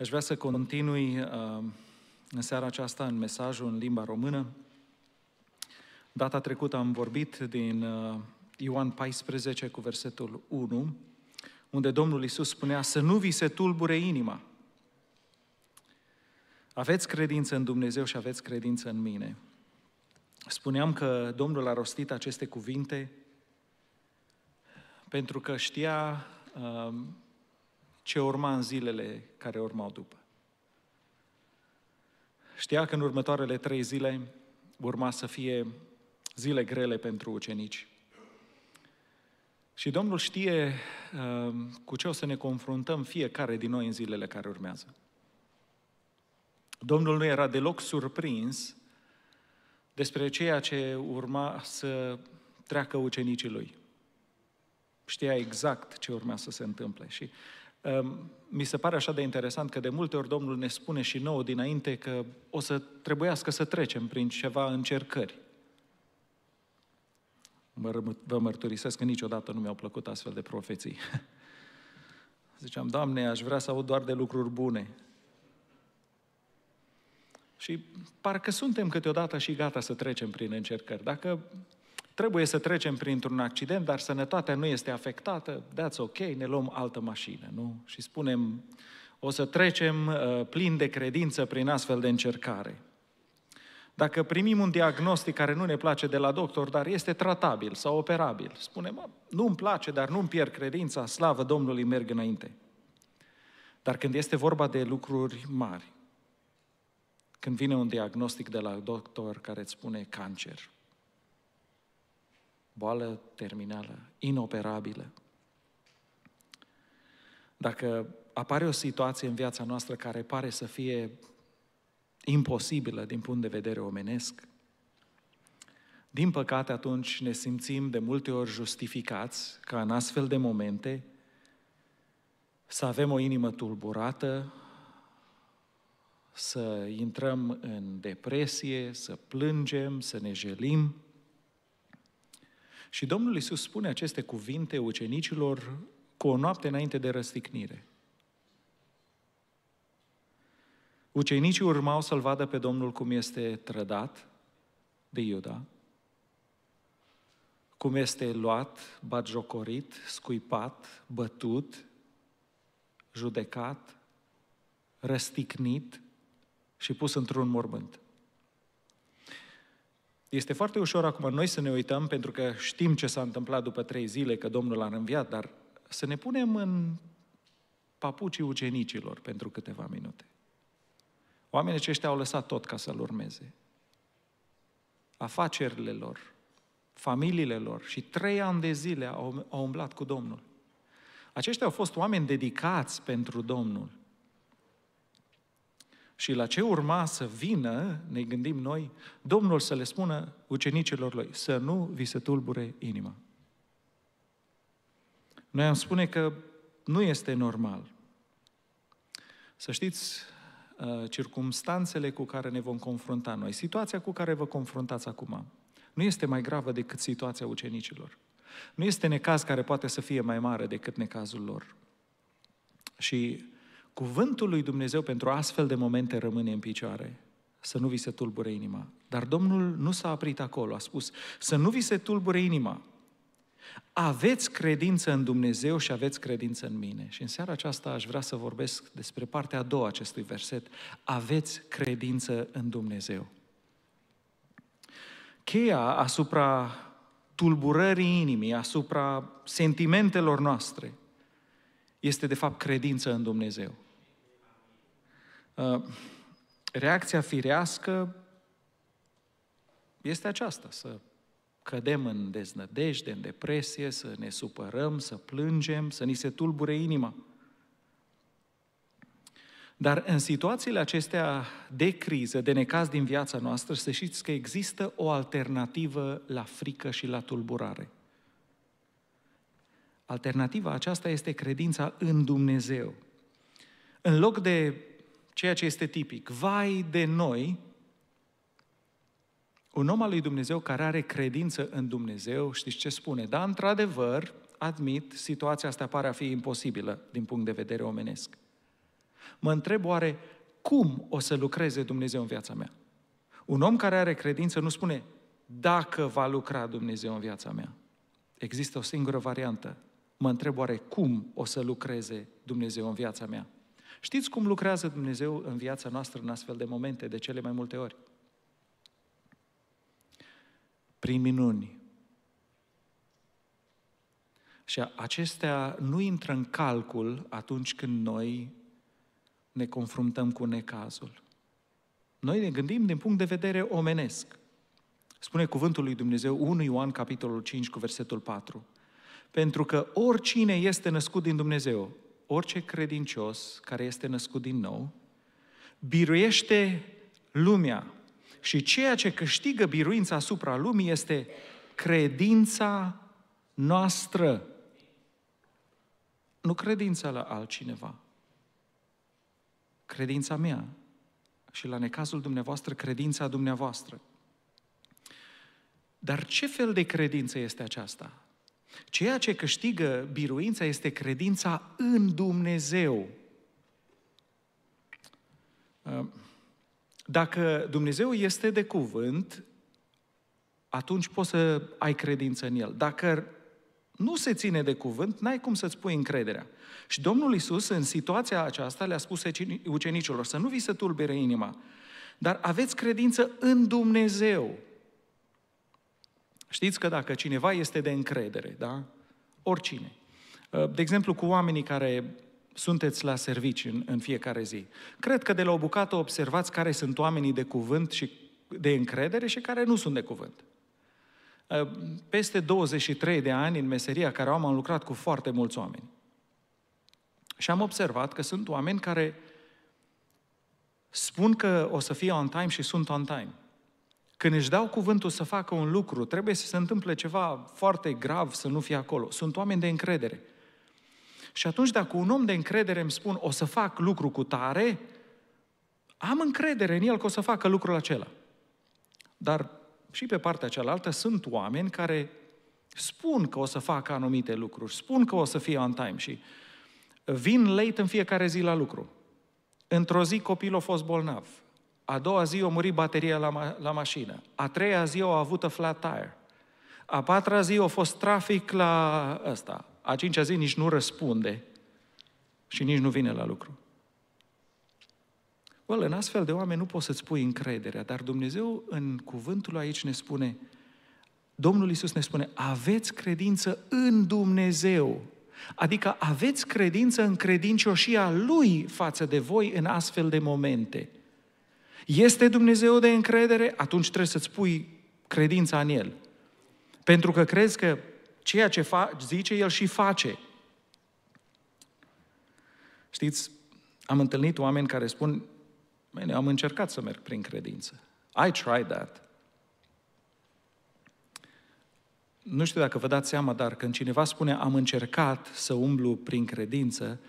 Aș vrea să continui uh, în seara aceasta în mesajul în limba română. Data trecută am vorbit din uh, Ioan 14 cu versetul 1, unde Domnul Isus spunea să nu vi se tulbure inima. Aveți credință în Dumnezeu și aveți credință în mine. Spuneam că Domnul a rostit aceste cuvinte pentru că știa uh, ce urma în zilele care urmau după. Știa că în următoarele trei zile urma să fie zile grele pentru ucenici. Și Domnul știe uh, cu ce o să ne confruntăm fiecare din noi în zilele care urmează. Domnul nu era deloc surprins despre ceea ce urma să treacă ucenicii lui. Știa exact ce urma să se întâmple. Și Ehm, mi se pare așa de interesant că de multe ori Domnul ne spune și nouă dinainte că o să trebuiască să trecem prin ceva încercări. Vă mărturisesc că niciodată nu mi-au plăcut astfel de profeții. Ziceam, Doamne, aș vrea să aud doar de lucruri bune. Și parcă suntem câteodată și gata să trecem prin încercări. Dacă Trebuie să trecem printr-un accident, dar sănătatea nu este afectată, that's ok, ne luăm altă mașină, nu? Și spunem, o să trecem uh, plin de credință prin astfel de încercare. Dacă primim un diagnostic care nu ne place de la doctor, dar este tratabil sau operabil, spunem, nu-mi place, dar nu-mi pierd credința, slavă Domnului, merg înainte. Dar când este vorba de lucruri mari, când vine un diagnostic de la doctor care îți spune cancer, boală terminală, inoperabilă. Dacă apare o situație în viața noastră care pare să fie imposibilă din punct de vedere omenesc, din păcate atunci ne simțim de multe ori justificați ca în astfel de momente să avem o inimă tulburată, să intrăm în depresie, să plângem, să ne jelim, și Domnul Iisus spune aceste cuvinte ucenicilor cu o noapte înainte de răstignire. Ucenicii urmau să-L vadă pe Domnul cum este trădat de Iuda, cum este luat, batjocorit, scuipat, bătut, judecat, răstignit și pus într-un mormânt. Este foarte ușor acum noi să ne uităm, pentru că știm ce s-a întâmplat după trei zile, că Domnul a înviat, dar să ne punem în papucii ucenicilor pentru câteva minute. Oamenii aceștia au lăsat tot ca să-L urmeze. Afacerile lor, familiile lor și trei ani de zile au, au umblat cu Domnul. Aceștia au fost oameni dedicați pentru Domnul. Și la ce urma să vină, ne gândim noi, Domnul să le spună ucenicilor lui, să nu vi se tulbure inima. Noi am spune că nu este normal. Să știți, uh, circumstanțele cu care ne vom confrunta noi, situația cu care vă confruntați acum, nu este mai gravă decât situația ucenicilor. Nu este necaz care poate să fie mai mare decât necazul lor. Și Cuvântul lui Dumnezeu pentru astfel de momente rămâne în picioare. Să nu vi se tulbure inima. Dar Domnul nu s-a aprit acolo, a spus, să nu vi se tulbure inima. Aveți credință în Dumnezeu și aveți credință în mine. Și în seara aceasta aș vrea să vorbesc despre partea a doua acestui verset. Aveți credință în Dumnezeu. Cheia asupra tulburării inimii, asupra sentimentelor noastre, este de fapt credință în Dumnezeu. Uh, reacția firească este aceasta, să cădem în deznădejde, în depresie, să ne supărăm, să plângem, să ni se tulbure inima. Dar în situațiile acestea de criză, de necaz din viața noastră, să știți că există o alternativă la frică și la tulburare. Alternativa aceasta este credința în Dumnezeu. În loc de ceea ce este tipic. Vai de noi, un om al lui Dumnezeu care are credință în Dumnezeu, știți ce spune? Da, într-adevăr, admit, situația asta pare a fi imposibilă din punct de vedere omenesc. Mă întreb oare cum o să lucreze Dumnezeu în viața mea? Un om care are credință nu spune dacă va lucra Dumnezeu în viața mea. Există o singură variantă. Mă întreb oare cum o să lucreze Dumnezeu în viața mea. Știți cum lucrează Dumnezeu în viața noastră în astfel de momente, de cele mai multe ori? Prin minuni. Și acestea nu intră în calcul atunci când noi ne confruntăm cu necazul. Noi ne gândim din punct de vedere omenesc. Spune cuvântul lui Dumnezeu 1 Ioan capitolul 5 cu versetul 4. Pentru că oricine este născut din Dumnezeu orice credincios care este născut din nou, biruiește lumea. Și ceea ce câștigă biruința asupra lumii este credința noastră. Nu credința la altcineva. Credința mea. Și la necazul dumneavoastră, credința dumneavoastră. Dar ce fel de credință este aceasta? Ceea ce câștigă biruința este credința în Dumnezeu. Ă, dacă Dumnezeu este de cuvânt, atunci poți să ai credință în El. Dacă nu se ține de cuvânt, n-ai cum să-ți pui încrederea. Și Domnul Isus, în situația aceasta, le-a spus ucenicilor, să nu vi se tulbere inima, dar aveți credință în Dumnezeu. Știți că dacă cineva este de încredere, da? Oricine. Uh, de exemplu, cu oamenii care sunteți la servici în, în fiecare zi. Cred că de la o bucată observați care sunt oamenii de cuvânt și de încredere și care nu sunt de cuvânt. Uh, peste 23 de ani în meseria care am, am lucrat cu foarte mulți oameni. Și am observat că sunt oameni care spun că o să fie on time și sunt on time. Când își dau cuvântul să facă un lucru, trebuie să se întâmple ceva foarte grav să nu fie acolo. Sunt oameni de încredere. Și atunci dacă un om de încredere îmi spun o să fac lucru cu tare, am încredere în el că o să facă lucrul acela. Dar și pe partea cealaltă sunt oameni care spun că o să facă anumite lucruri, spun că o să fie on time și vin late în fiecare zi la lucru. Într-o zi copilul a fost bolnav, a doua zi a murit bateria la, ma- la mașină. A treia zi a avut a flat tire. A patra zi a fost trafic la ăsta. A cincea zi nici nu răspunde și nici nu vine la lucru. Well, în astfel de oameni nu poți să-ți pui încrederea, dar Dumnezeu în cuvântul aici ne spune, Domnul Isus ne spune, aveți credință în Dumnezeu. Adică aveți credință în credincioșia Lui față de voi în astfel de momente. Este Dumnezeu de încredere? Atunci trebuie să-ți pui credința în El. Pentru că crezi că ceea ce fa- zice, El și face. Știți, am întâlnit oameni care spun, Mene, am încercat să merg prin credință. I tried that. Nu știu dacă vă dați seama, dar când cineva spune am încercat să umblu prin credință,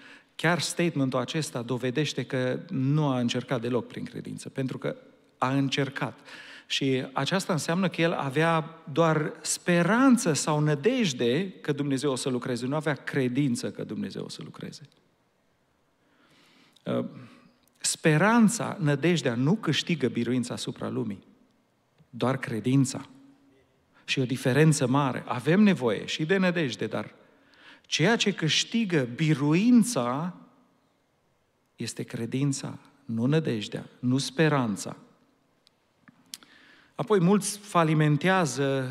Chiar statementul acesta dovedește că nu a încercat deloc prin credință, pentru că a încercat. Și aceasta înseamnă că el avea doar speranță sau nădejde că Dumnezeu o să lucreze, nu avea credință că Dumnezeu o să lucreze. Uh, speranța, nădejdea nu câștigă biruința asupra lumii, doar credința. Și o diferență mare. Avem nevoie și de nădejde, dar Ceea ce câștigă biruința este credința, nu nădejdea, nu speranța. Apoi mulți falimentează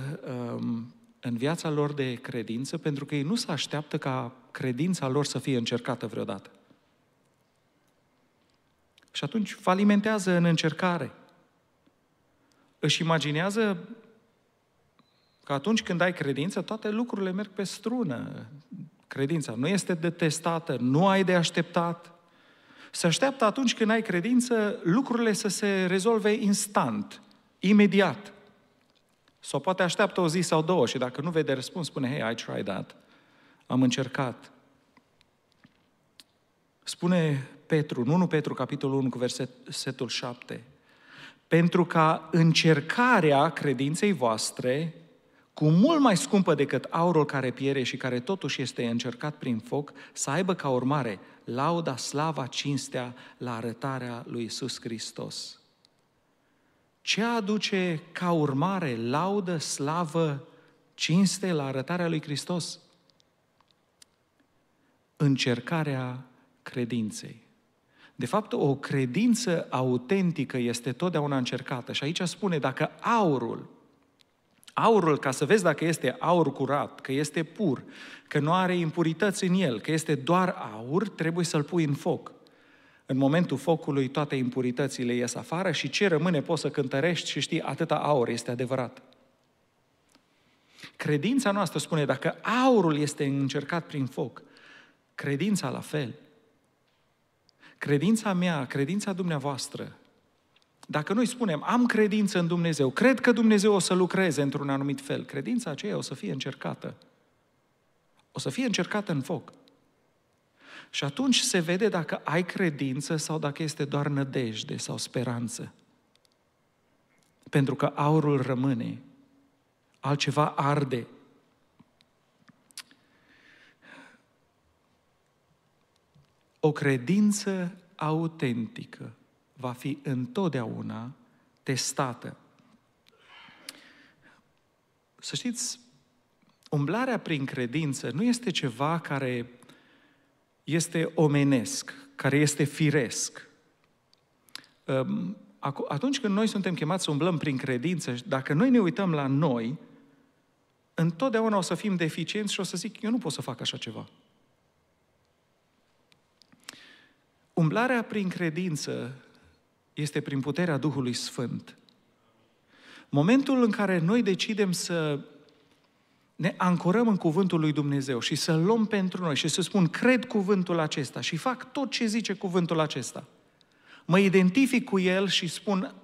um, în viața lor de credință pentru că ei nu se așteaptă ca credința lor să fie încercată vreodată. Și atunci falimentează în încercare. Își imaginează că atunci când ai credință, toate lucrurile merg pe strună. Credința nu este detestată, nu ai de așteptat. Se așteaptă atunci când ai credință lucrurile să se rezolve instant, imediat. Sau poate așteaptă o zi sau două și dacă nu vede răspuns, spune, hey, I tried that. Am încercat. Spune Petru, 1 Petru, capitolul 1, cu versetul 7. Pentru ca încercarea credinței voastre cu mult mai scumpă decât aurul care piere și care totuși este încercat prin foc, să aibă ca urmare lauda, slava, cinstea la arătarea lui Isus Hristos. Ce aduce ca urmare laudă, slavă, cinste la arătarea lui Hristos? Încercarea credinței. De fapt, o credință autentică este totdeauna încercată. Și aici spune, dacă aurul Aurul, ca să vezi dacă este aur curat, că este pur, că nu are impurități în el, că este doar aur, trebuie să-l pui în foc. În momentul focului toate impuritățile ies afară și ce rămâne poți să cântărești și știi atâta aur este adevărat. Credința noastră spune dacă aurul este încercat prin foc, credința la fel. Credința mea, credința dumneavoastră, dacă noi spunem, am credință în Dumnezeu, cred că Dumnezeu o să lucreze într-un anumit fel, credința aceea o să fie încercată. O să fie încercată în foc. Și atunci se vede dacă ai credință sau dacă este doar nădejde sau speranță. Pentru că aurul rămâne, altceva arde. O credință autentică va fi întotdeauna testată. Să știți, umblarea prin credință nu este ceva care este omenesc, care este firesc. Ehm, atunci când noi suntem chemați să umblăm prin credință, dacă noi ne uităm la noi, întotdeauna o să fim deficienți și o să zic, eu nu pot să fac așa ceva. Umblarea prin credință este prin puterea Duhului Sfânt. Momentul în care noi decidem să ne ancorăm în cuvântul lui Dumnezeu și să-l luăm pentru noi și să spun, cred cuvântul acesta și fac tot ce zice cuvântul acesta. Mă identific cu el și spun,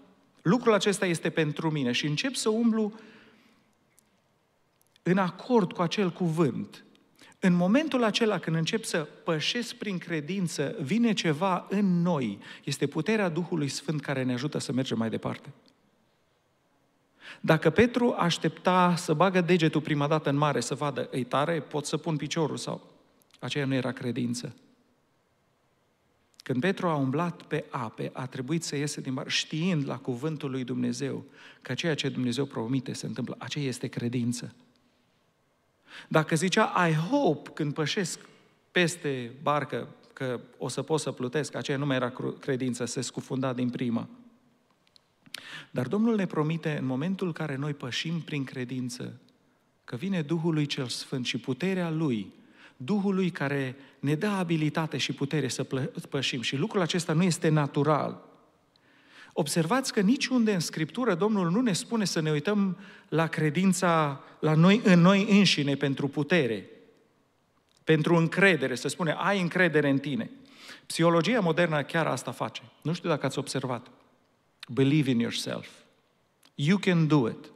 lucrul acesta este pentru mine și încep să umblu în acord cu acel cuvânt. În momentul acela când încep să pășesc prin credință, vine ceva în noi. Este puterea Duhului Sfânt care ne ajută să mergem mai departe. Dacă Petru aștepta să bagă degetul prima dată în mare să vadă, ei tare, pot să pun piciorul sau... Aceea nu era credință. Când Petru a umblat pe ape, a trebuit să iese din mare, știind la cuvântul lui Dumnezeu că ceea ce Dumnezeu promite se întâmplă. Aceea este credință. Dacă zicea, I hope, când pășesc peste barcă, că o să pot să plutesc, aceea nu mai era credință, se scufunda din primă. Dar Domnul ne promite în momentul în care noi pășim prin credință, că vine Duhul lui cel Sfânt și puterea Lui, Duhul lui care ne dă abilitate și putere să pășim. Și lucrul acesta nu este natural. Observați că niciunde în Scriptură Domnul nu ne spune să ne uităm la credința la noi, în noi înșine pentru putere, pentru încredere, să spune, ai încredere în tine. Psihologia modernă chiar asta face. Nu știu dacă ați observat. Believe in yourself. You can do it.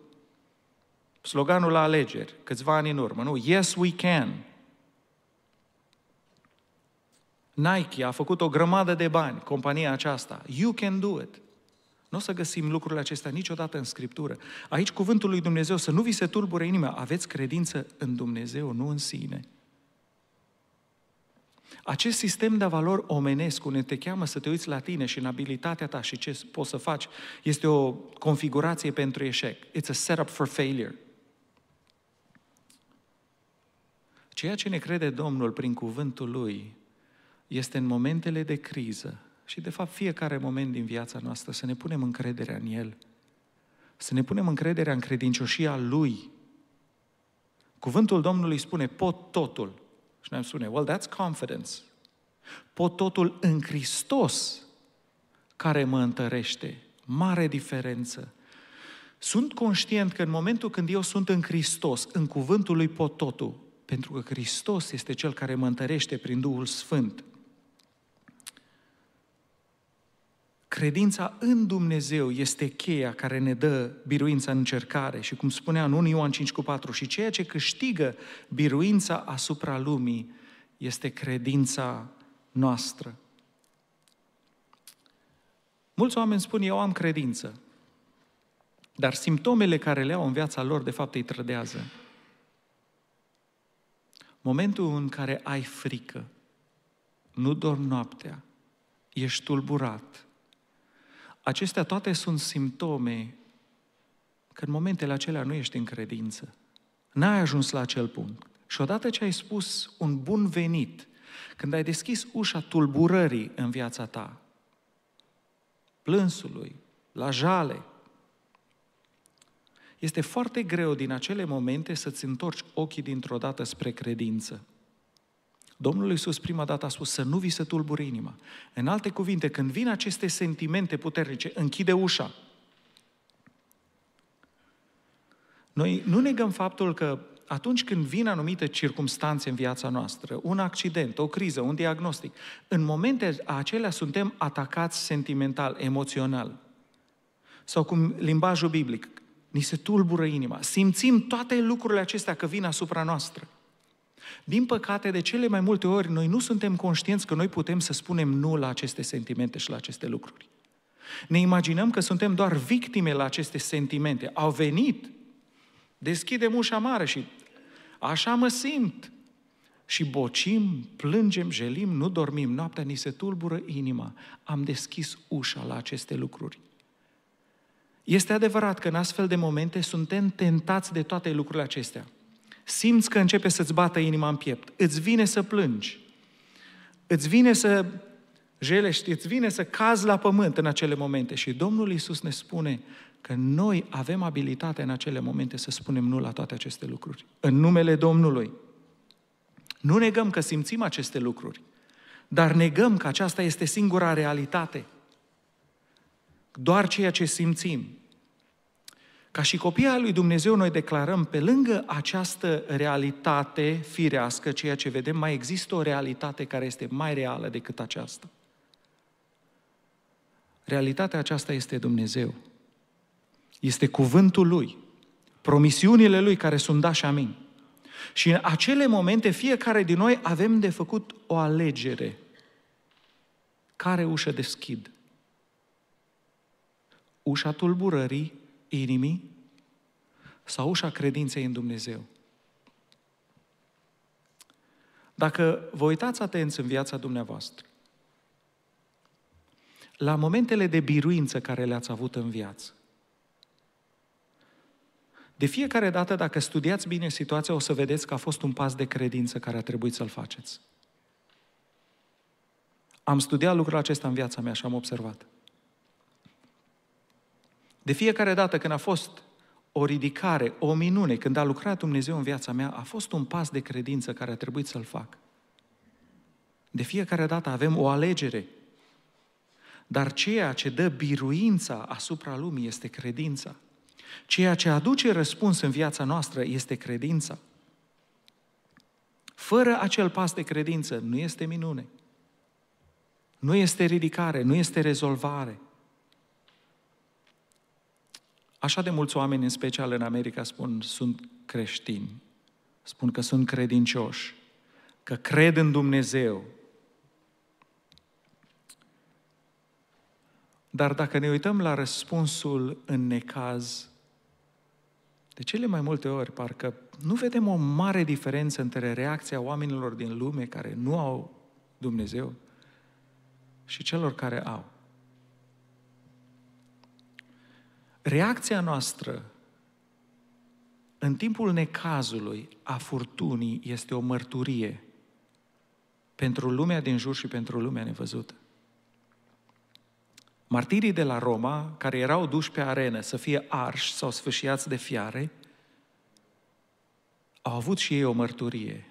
Sloganul la alegeri, câțiva ani în urmă, nu? Yes, we can. Nike a făcut o grămadă de bani, compania aceasta. You can do it. Nu o să găsim lucrurile acestea niciodată în Scriptură. Aici cuvântul lui Dumnezeu, să nu vi se tulbure inima, aveți credință în Dumnezeu, nu în sine. Acest sistem de valori omenesc, unde te cheamă să te uiți la tine și în abilitatea ta și ce poți să faci, este o configurație pentru eșec. It's a setup for failure. Ceea ce ne crede Domnul prin cuvântul Lui este în momentele de criză și de fapt fiecare moment din viața noastră să ne punem încrederea în El. Să ne punem încrederea în credincioșia Lui. Cuvântul Domnului spune, pot totul. Și ne-am spune, well, that's confidence. Pot totul în Hristos care mă întărește. Mare diferență. Sunt conștient că în momentul când eu sunt în Hristos, în cuvântul lui pot totul, pentru că Hristos este Cel care mă întărește prin Duhul Sfânt, Credința în Dumnezeu este cheia care ne dă biruința în încercare și cum spunea în 1 Ioan 5 cu 4 și ceea ce câștigă biruința asupra lumii este credința noastră. Mulți oameni spun, eu am credință, dar simptomele care le au în viața lor, de fapt, îi trădează. Momentul în care ai frică, nu dormi noaptea, ești tulburat, Acestea toate sunt simptome că în momentele acelea nu ești în credință. N-ai ajuns la acel punct. Și odată ce ai spus un bun venit, când ai deschis ușa tulburării în viața ta, plânsului, la jale, este foarte greu din acele momente să-ți întorci ochii dintr-o dată spre credință. Domnul Iisus prima dată a spus să nu vi se tulbure inima. În alte cuvinte, când vin aceste sentimente puternice, închide ușa. Noi nu negăm faptul că atunci când vin anumite circumstanțe în viața noastră, un accident, o criză, un diagnostic, în momente acelea suntem atacați sentimental, emoțional. Sau cum limbajul biblic, ni se tulbură inima. Simțim toate lucrurile acestea că vin asupra noastră. Din păcate, de cele mai multe ori, noi nu suntem conștienți că noi putem să spunem nu la aceste sentimente și la aceste lucruri. Ne imaginăm că suntem doar victime la aceste sentimente. Au venit, deschidem ușa mare și așa mă simt. Și bocim, plângem, jelim, nu dormim noaptea, ni se tulbură inima. Am deschis ușa la aceste lucruri. Este adevărat că în astfel de momente suntem tentați de toate lucrurile acestea simți că începe să-ți bată inima în piept, îți vine să plângi, îți vine să jelești, îți vine să cazi la pământ în acele momente. Și Domnul Iisus ne spune că noi avem abilitatea în acele momente să spunem nu la toate aceste lucruri. În numele Domnului. Nu negăm că simțim aceste lucruri, dar negăm că aceasta este singura realitate. Doar ceea ce simțim. Ca și copii al lui Dumnezeu, noi declarăm, pe lângă această realitate firească, ceea ce vedem, mai există o realitate care este mai reală decât aceasta. Realitatea aceasta este Dumnezeu. Este cuvântul Lui, promisiunile Lui care sunt da și amin. Și în acele momente, fiecare din noi avem de făcut o alegere. Care ușă deschid? Ușa tulburării inimii sau ușa credinței în Dumnezeu. Dacă vă uitați atenți în viața dumneavoastră, la momentele de biruință care le-ați avut în viață, de fiecare dată, dacă studiați bine situația, o să vedeți că a fost un pas de credință care a trebuit să-l faceți. Am studiat lucrul acesta în viața mea și am observat. De fiecare dată când a fost o ridicare, o minune, când a lucrat Dumnezeu în viața mea, a fost un pas de credință care a trebuit să-l fac. De fiecare dată avem o alegere. Dar ceea ce dă biruința asupra lumii este credința. Ceea ce aduce răspuns în viața noastră este credința. Fără acel pas de credință nu este minune. Nu este ridicare, nu este rezolvare. Așa de mulți oameni, în special în America, spun sunt creștini, spun că sunt credincioși, că cred în Dumnezeu. Dar dacă ne uităm la răspunsul în necaz, de cele mai multe ori, parcă nu vedem o mare diferență între reacția oamenilor din lume care nu au Dumnezeu și celor care au. Reacția noastră în timpul necazului, a furtunii, este o mărturie pentru lumea din jur și pentru lumea nevăzută. Martirii de la Roma, care erau duși pe arenă să fie arși sau sfâșiați de fiare, au avut și ei o mărturie.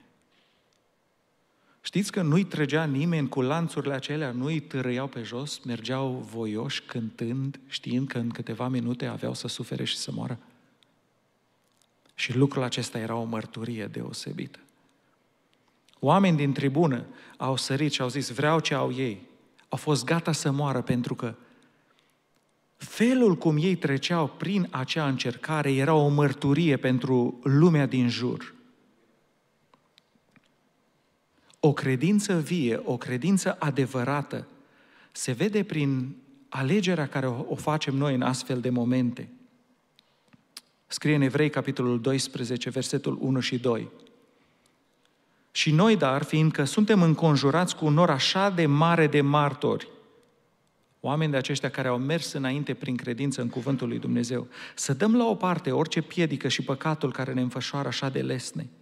Știți că nu-i trăgea nimeni cu lanțurile acelea, nu-i târâiau pe jos, mergeau voioși, cântând, știind că în câteva minute aveau să sufere și să moară. Și lucrul acesta era o mărturie deosebită. Oameni din tribună au sărit și au zis, vreau ce au ei. Au fost gata să moară pentru că felul cum ei treceau prin acea încercare era o mărturie pentru lumea din jur. O credință vie, o credință adevărată, se vede prin alegerea care o facem noi în astfel de momente. Scrie în Evrei, capitolul 12, versetul 1 și 2. Și noi, dar, fiindcă suntem înconjurați cu un or așa de mare de martori, oameni de aceștia care au mers înainte prin credință în cuvântul lui Dumnezeu, să dăm la o parte orice piedică și păcatul care ne înfășoară așa de lesne –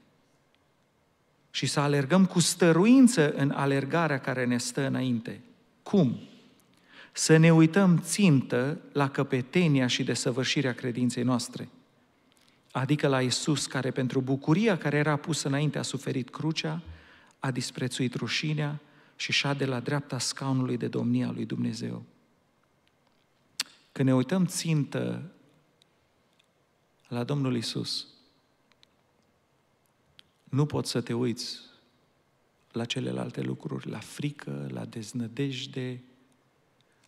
și să alergăm cu stăruință în alergarea care ne stă înainte. Cum? Să ne uităm țintă la căpetenia și desăvârșirea credinței noastre, adică la Isus care pentru bucuria care era pusă înainte a suferit crucea, a disprețuit rușinea și de la dreapta scaunului de domnia lui Dumnezeu. Când ne uităm țintă la Domnul Isus, nu poți să te uiți la celelalte lucruri, la frică, la deznădejde,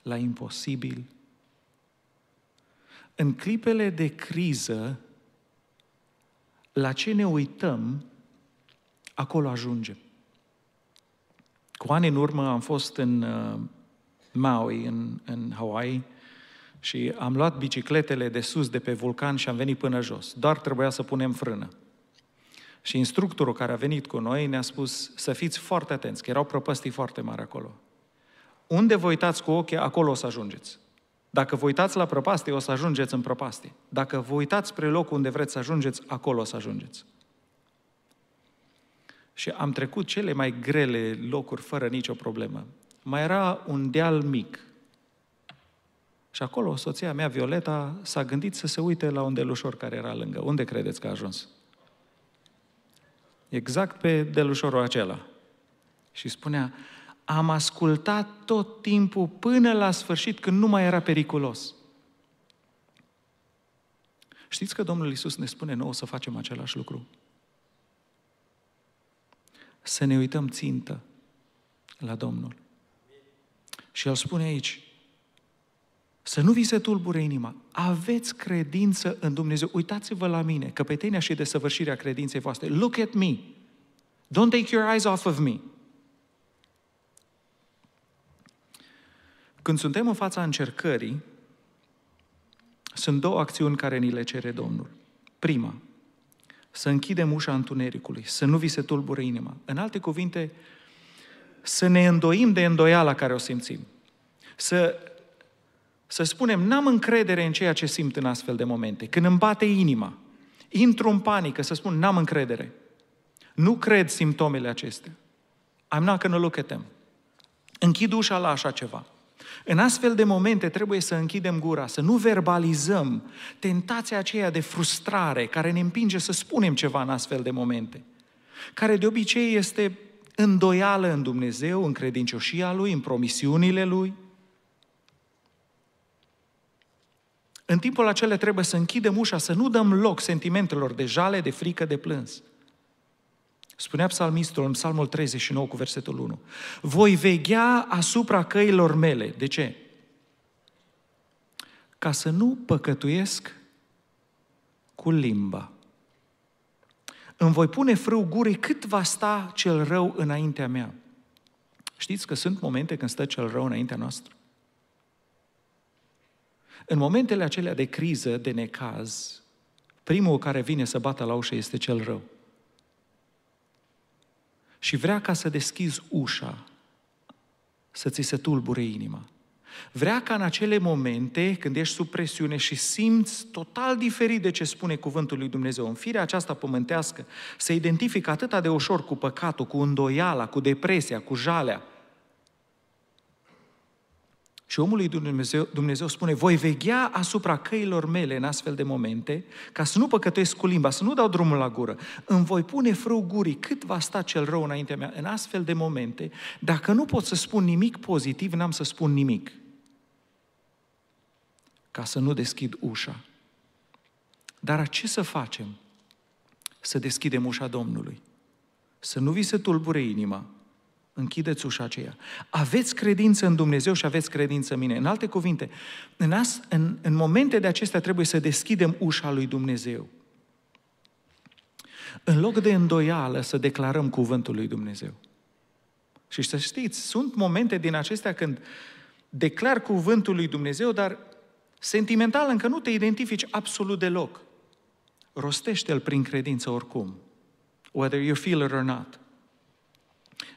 la imposibil. În clipele de criză, la ce ne uităm, acolo ajungem. Cu ani în urmă am fost în uh, Maui, în, în Hawaii, și am luat bicicletele de sus de pe vulcan și am venit până jos. Doar trebuia să punem frână. Și instructorul care a venit cu noi ne-a spus să fiți foarte atenți, că erau prăpăstii foarte mari acolo. Unde vă uitați cu ochii, acolo o să ajungeți. Dacă vă uitați la prăpastie, o să ajungeți în prăpastie. Dacă vă uitați spre locul unde vreți să ajungeți, acolo o să ajungeți. Și am trecut cele mai grele locuri fără nicio problemă. Mai era un deal mic. Și acolo soția mea, Violeta, s-a gândit să se uite la un delușor care era lângă. Unde credeți că a ajuns? exact pe delușorul acela. Și spunea, am ascultat tot timpul până la sfârșit, când nu mai era periculos. Știți că Domnul Isus ne spune nouă să facem același lucru? Să ne uităm țintă la Domnul. Și El spune aici, să nu vi se tulbure inima. Aveți credință în Dumnezeu. Uitați-vă la mine, căpetenia și desăvârșirea credinței voastre. Look at me. Don't take your eyes off of me. Când suntem în fața încercării, sunt două acțiuni care ni le cere Domnul. Prima, să închidem ușa întunericului, să nu vi se tulbure inima. În alte cuvinte, să ne îndoim de îndoiala care o simțim. Să să spunem, n-am încredere în ceea ce simt în astfel de momente. Când îmi bate inima, intru în panică, să spun, n-am încredere. Nu cred simptomele acestea. I'm not gonna look at them. Închid ușa la așa ceva. În astfel de momente trebuie să închidem gura, să nu verbalizăm tentația aceea de frustrare care ne împinge să spunem ceva în astfel de momente, care de obicei este îndoială în Dumnezeu, în credincioșia Lui, în promisiunile Lui, În timpul acela trebuie să închidem ușa, să nu dăm loc sentimentelor de jale, de frică, de plâns. Spunea psalmistul în psalmul 39 cu versetul 1. Voi veghea asupra căilor mele. De ce? Ca să nu păcătuiesc cu limba. Îmi voi pune frâu gurii cât va sta cel rău înaintea mea. Știți că sunt momente când stă cel rău înaintea noastră? În momentele acelea de criză, de necaz, primul care vine să bată la ușă este cel rău. Și vrea ca să deschizi ușa, să ți se tulbure inima. Vrea ca în acele momente, când ești sub presiune și simți total diferit de ce spune cuvântul lui Dumnezeu, în firea aceasta pământească, se identifică atât de ușor cu păcatul, cu îndoiala, cu depresia, cu jalea, și omul lui Dumnezeu, Dumnezeu spune, voi veghea asupra căilor mele în astfel de momente, ca să nu păcătuiesc cu limba, să nu dau drumul la gură. Îmi voi pune frâu gurii cât va sta cel rău înaintea mea în astfel de momente. Dacă nu pot să spun nimic pozitiv, n-am să spun nimic. Ca să nu deschid ușa. Dar ce să facem? Să deschidem ușa Domnului. Să nu vi se tulbure inima, Închideți ușa aceea. Aveți credință în Dumnezeu și aveți credință în mine. În alte cuvinte, în, as, în, în momente de acestea trebuie să deschidem ușa lui Dumnezeu. În loc de îndoială să declarăm cuvântul lui Dumnezeu. Și să știți, sunt momente din acestea când declar cuvântul lui Dumnezeu, dar sentimental încă nu te identifici absolut deloc. Rostește-l prin credință oricum. Whether you feel it or not.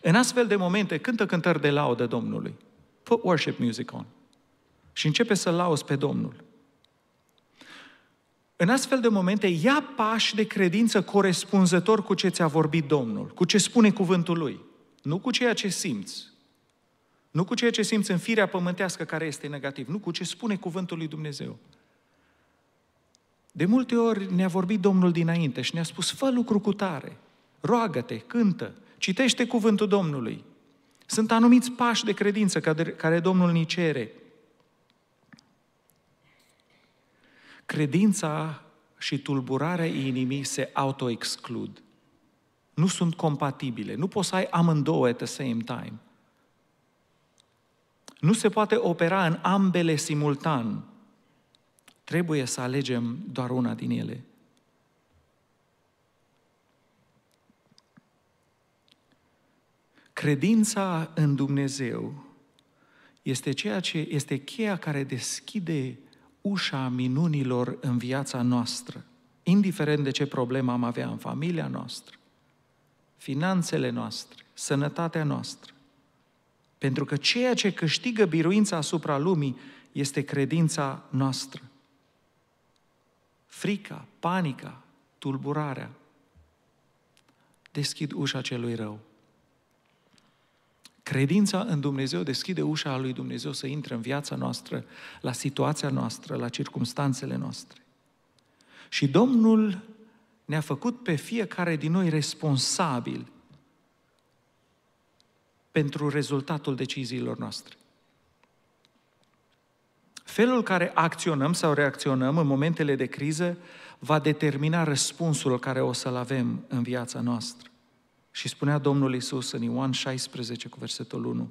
În astfel de momente cântă cântări de laudă Domnului. Put worship music on. Și începe să lauzi pe Domnul. În astfel de momente, ia pași de credință corespunzător cu ce ți-a vorbit Domnul, cu ce spune cuvântul Lui, nu cu ceea ce simți, nu cu ceea ce simți în firea pământească care este negativ, nu cu ce spune cuvântul lui Dumnezeu. De multe ori ne-a vorbit Domnul dinainte și ne-a spus, fă lucru cu tare, roagă-te, cântă, Citește cuvântul Domnului. Sunt anumiți pași de credință care Domnul ni cere. Credința și tulburarea inimii se autoexclud. Nu sunt compatibile. Nu poți să ai amândouă at the same time. Nu se poate opera în ambele simultan. Trebuie să alegem doar una din ele. Credința în Dumnezeu este ceea ce este cheia care deschide ușa minunilor în viața noastră, indiferent de ce problemă am avea în familia noastră, finanțele noastre, sănătatea noastră. Pentru că ceea ce câștigă biruința asupra lumii este credința noastră. Frica, panica, tulburarea deschid ușa celui rău. Credința în Dumnezeu deschide ușa a lui Dumnezeu să intre în viața noastră, la situația noastră, la circumstanțele noastre. Și Domnul ne-a făcut pe fiecare din noi responsabil pentru rezultatul deciziilor noastre. Felul care acționăm sau reacționăm în momentele de criză va determina răspunsul care o să-l avem în viața noastră. Și spunea Domnul Isus în Ioan 16 cu versetul 1,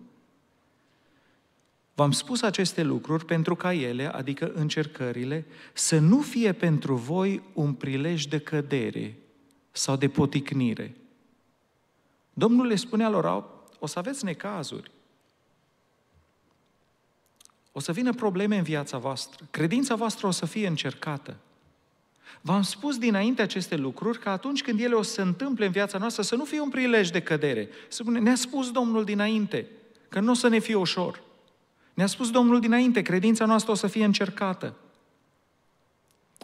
V-am spus aceste lucruri pentru ca ele, adică încercările, să nu fie pentru voi un prilej de cădere sau de poticnire. Domnul le spunea lor, o să aveți necazuri, o să vină probleme în viața voastră, credința voastră o să fie încercată, V-am spus dinainte aceste lucruri că atunci când ele o să se întâmple în viața noastră, să nu fie un prilej de cădere. ne-a spus Domnul dinainte că nu o să ne fie ușor. Ne-a spus Domnul dinainte, credința noastră o să fie încercată.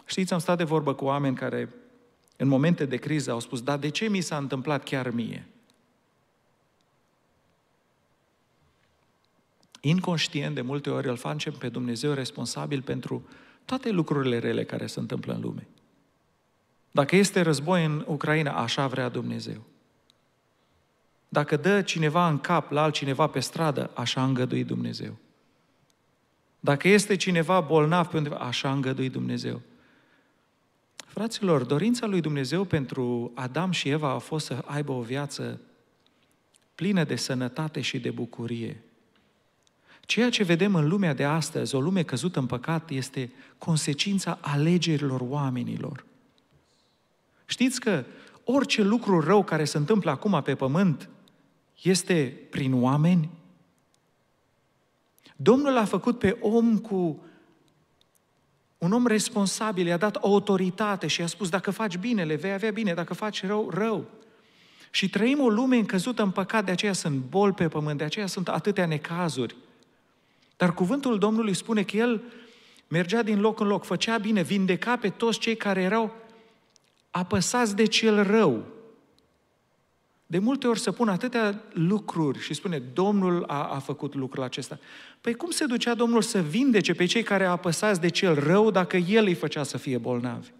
Știți, am stat de vorbă cu oameni care în momente de criză au spus, dar de ce mi s-a întâmplat chiar mie? Inconștient, de multe ori, îl facem pe Dumnezeu responsabil pentru toate lucrurile rele care se întâmplă în lume. Dacă este război în Ucraina, așa vrea Dumnezeu. Dacă dă cineva în cap la altcineva pe stradă, așa a îngăduit Dumnezeu. Dacă este cineva bolnav pe undeva, așa a îngăduit Dumnezeu. Fraților, dorința lui Dumnezeu pentru Adam și Eva a fost să aibă o viață plină de sănătate și de bucurie. Ceea ce vedem în lumea de astăzi, o lume căzută în păcat, este consecința alegerilor oamenilor. Știți că orice lucru rău care se întâmplă acum pe pământ este prin oameni? Domnul a făcut pe om cu un om responsabil, i-a dat autoritate și i-a spus, dacă faci bine, le vei avea bine, dacă faci rău, rău. Și trăim o lume încăzută în păcat, de aceea sunt boli pe pământ, de aceea sunt atâtea necazuri. Dar cuvântul Domnului spune că el mergea din loc în loc, făcea bine, vindeca pe toți cei care erau apăsați de cel rău. De multe ori se pun atâtea lucruri și spune, Domnul a, a făcut lucrul acesta. Păi cum se ducea Domnul să vindece pe cei care apăsați de cel rău dacă El îi făcea să fie bolnavi?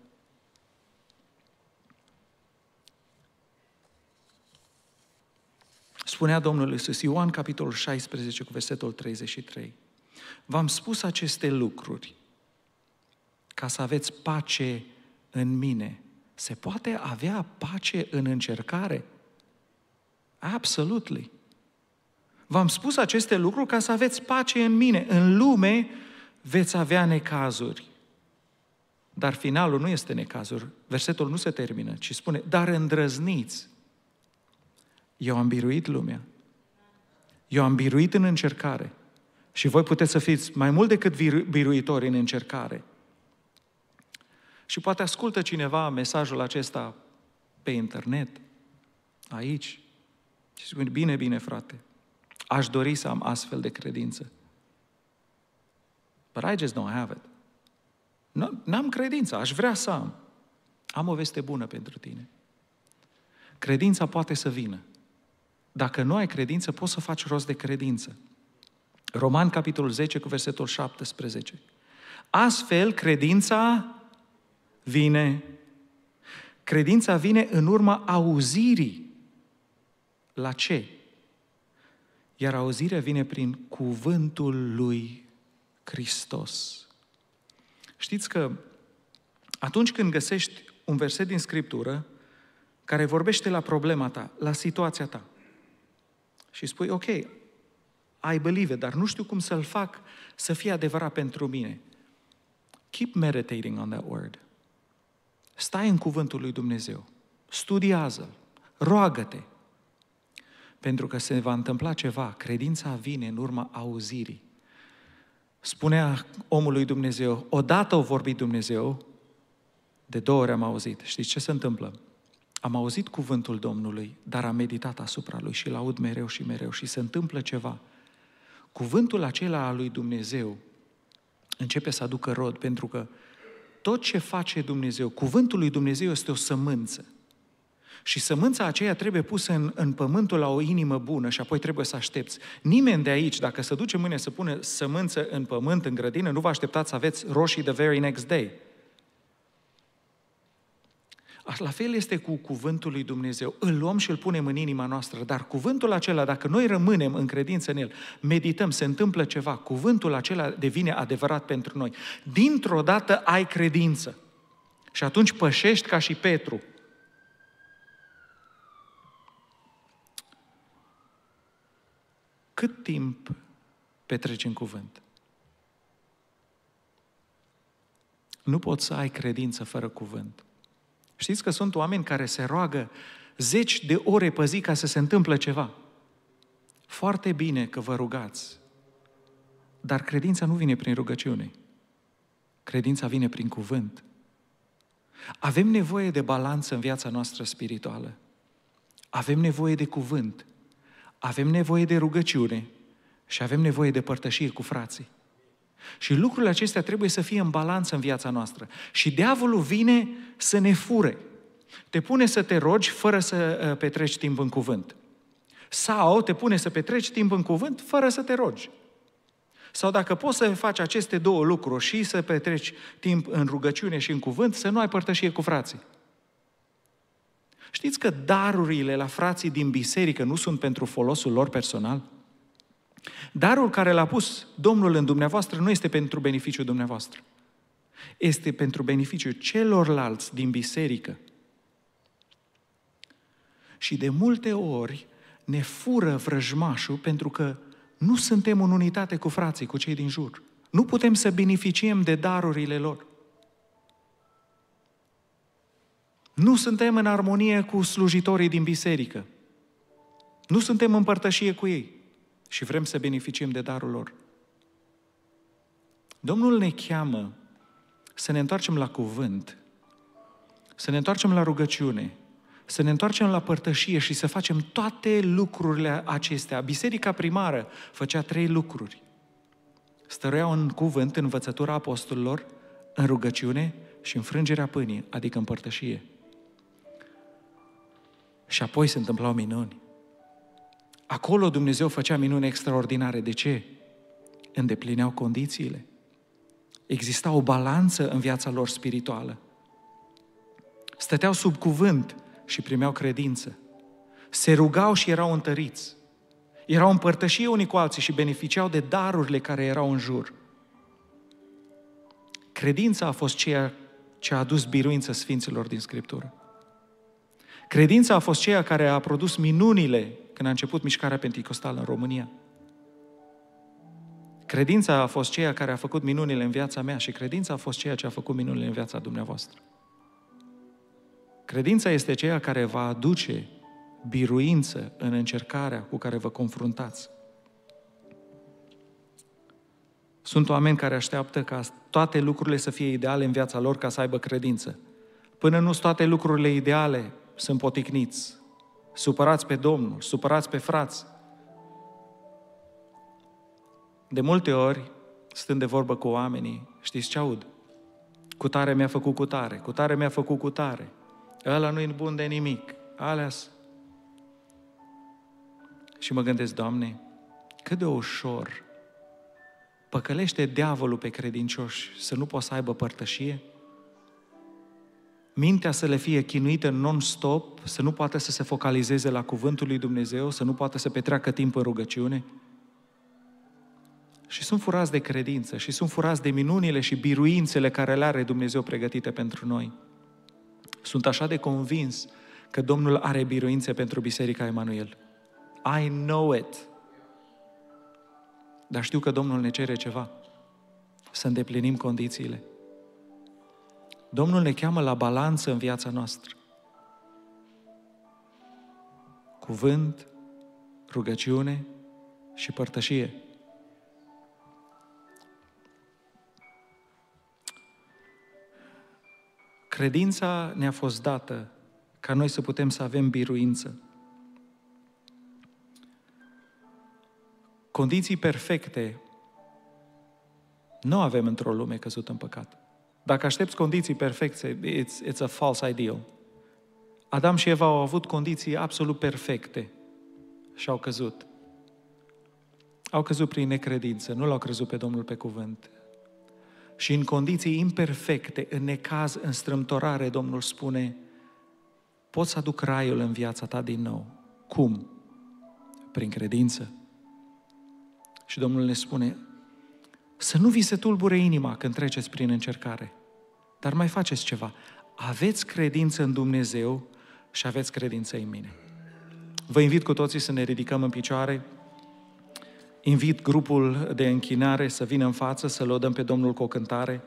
Spunea Domnul Iisus, Ioan capitolul 16 cu versetul 33. V-am spus aceste lucruri ca să aveți pace în mine. Se poate avea pace în încercare? Absolut! V-am spus aceste lucruri ca să aveți pace în mine. În lume veți avea necazuri. Dar finalul nu este necazuri. Versetul nu se termină, ci spune, dar îndrăzniți. Eu am biruit lumea. Eu am biruit în încercare. Și voi puteți să fiți mai mult decât biruitori în încercare. Și poate ascultă cineva mesajul acesta pe internet, aici, și spune, bine, bine, frate, aș dori să am astfel de credință. But I just don't have it. N-am credință, aș vrea să am. Am o veste bună pentru tine. Credința poate să vină. Dacă nu ai credință, poți să faci rost de credință. Roman, capitolul 10, cu versetul 17. Astfel, credința vine. Credința vine în urma auzirii. La ce? Iar auzirea vine prin cuvântul lui Hristos. Știți că atunci când găsești un verset din Scriptură care vorbește la problema ta, la situația ta, și spui, ok, I believe it, dar nu știu cum să-l fac să fie adevărat pentru mine. Keep meditating on that word. Stai în cuvântul lui Dumnezeu. Studiază-l. Roagă-te. Pentru că se va întâmpla ceva. Credința vine în urma auzirii. Spunea omul lui Dumnezeu, odată o vorbi Dumnezeu, de două ori am auzit. Știți ce se întâmplă? Am auzit cuvântul Domnului, dar am meditat asupra lui și-l aud mereu și mereu și se întâmplă ceva cuvântul acela al lui Dumnezeu începe să aducă rod, pentru că tot ce face Dumnezeu, cuvântul lui Dumnezeu este o sămânță. Și sămânța aceea trebuie pusă în, în pământul la o inimă bună și apoi trebuie să aștepți. Nimeni de aici, dacă se duce mâine să pune sămânță în pământ, în grădină, nu vă așteptați să aveți roșii the very next day. La fel este cu cuvântul lui Dumnezeu. Îl luăm și îl punem în inima noastră, dar cuvântul acela, dacă noi rămânem în credință în el, medităm, se întâmplă ceva, cuvântul acela devine adevărat pentru noi. Dintr-o dată ai credință. Și atunci pășești ca și Petru. Cât timp petreci în cuvânt? Nu poți să ai credință fără cuvânt. Știți că sunt oameni care se roagă zeci de ore pe zi ca să se întâmple ceva. Foarte bine că vă rugați, dar credința nu vine prin rugăciune. Credința vine prin cuvânt. Avem nevoie de balanță în viața noastră spirituală. Avem nevoie de cuvânt. Avem nevoie de rugăciune și avem nevoie de părtășiri cu frații. Și lucrurile acestea trebuie să fie în balanță în viața noastră. Și diavolul vine să ne fure. Te pune să te rogi fără să uh, petreci timp în cuvânt. Sau te pune să petreci timp în cuvânt fără să te rogi. Sau dacă poți să faci aceste două lucruri și să petreci timp în rugăciune și în cuvânt, să nu ai părtășie cu frații. Știți că darurile la frații din biserică nu sunt pentru folosul lor personal? Darul care l-a pus Domnul în dumneavoastră nu este pentru beneficiul dumneavoastră. Este pentru beneficiul celorlalți din biserică. Și de multe ori ne fură vrăjmașul pentru că nu suntem în unitate cu frații, cu cei din jur. Nu putem să beneficiem de darurile lor. Nu suntem în armonie cu slujitorii din biserică. Nu suntem în părtășie cu ei și vrem să beneficiem de darul lor. Domnul ne cheamă să ne întoarcem la cuvânt, să ne întoarcem la rugăciune, să ne întoarcem la părtășie și să facem toate lucrurile acestea. Biserica primară făcea trei lucruri. Stăruiau în cuvânt învățătura apostolilor, în rugăciune și în frângerea pâinii, adică în părtășie. Și apoi se întâmplau minuni. Acolo Dumnezeu făcea minune extraordinare. De ce? Îndeplineau condițiile. Exista o balanță în viața lor spirituală. Stăteau sub cuvânt și primeau credință. Se rugau și erau întăriți. Erau împărtășii unii cu alții și beneficiau de darurile care erau în jur. Credința a fost ceea ce a adus biruință sfinților din Scriptură. Credința a fost ceea care a produs minunile când a început mișcarea penticostală în România. Credința a fost ceea care a făcut minunile în viața mea și credința a fost ceea ce a făcut minunile în viața dumneavoastră. Credința este ceea care va aduce biruință în încercarea cu care vă confruntați. Sunt oameni care așteaptă ca toate lucrurile să fie ideale în viața lor ca să aibă credință. Până nu sunt toate lucrurile ideale, sunt poticniți supărați pe Domnul, supărați pe frați. De multe ori, stând de vorbă cu oamenii, știți ce aud? Cu tare mi-a făcut cu tare, cu tare mi-a făcut cu tare. Ăla nu-i bun de nimic, Alas!”. Și mă gândesc, Doamne, cât de ușor păcălește diavolul pe credincioși să nu poată să aibă părtășie mintea să le fie chinuită non-stop, să nu poată să se focalizeze la cuvântul lui Dumnezeu, să nu poată să petreacă timp în rugăciune. Și sunt furați de credință și sunt furați de minunile și biruințele care le are Dumnezeu pregătite pentru noi. Sunt așa de convins că Domnul are biruințe pentru Biserica Emanuel. I know it. Dar știu că Domnul ne cere ceva. Să îndeplinim condițiile. Domnul ne cheamă la balanță în viața noastră. Cuvânt, rugăciune și părtășie. Credința ne-a fost dată ca noi să putem să avem biruință. Condiții perfecte nu avem într-o lume căzută în păcat. Dacă aștepți condiții perfecte, it's, it's a false ideal. Adam și Eva au avut condiții absolut perfecte și au căzut. Au căzut prin necredință, nu l-au crezut pe Domnul pe cuvânt. Și în condiții imperfecte, în necaz, în strâmtorare, Domnul spune, poți să aduc raiul în viața ta din nou. Cum? Prin credință. Și Domnul ne spune, să nu vi se tulbure inima când treceți prin încercare. Dar mai faceți ceva. Aveți credință în Dumnezeu și aveți credință în mine. Vă invit cu toții să ne ridicăm în picioare. Invit grupul de închinare să vină în față, să lăudăm pe Domnul cu o cântare.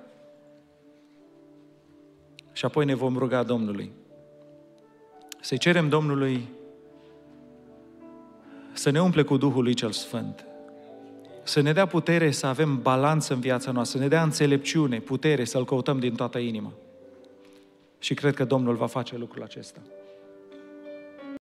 Și apoi ne vom ruga Domnului. Să cerem Domnului să ne umple cu Duhul lui cel Sfânt să ne dea putere să avem balanță în viața noastră, să ne dea înțelepciune, putere să-L căutăm din toată inima. Și cred că Domnul va face lucrul acesta.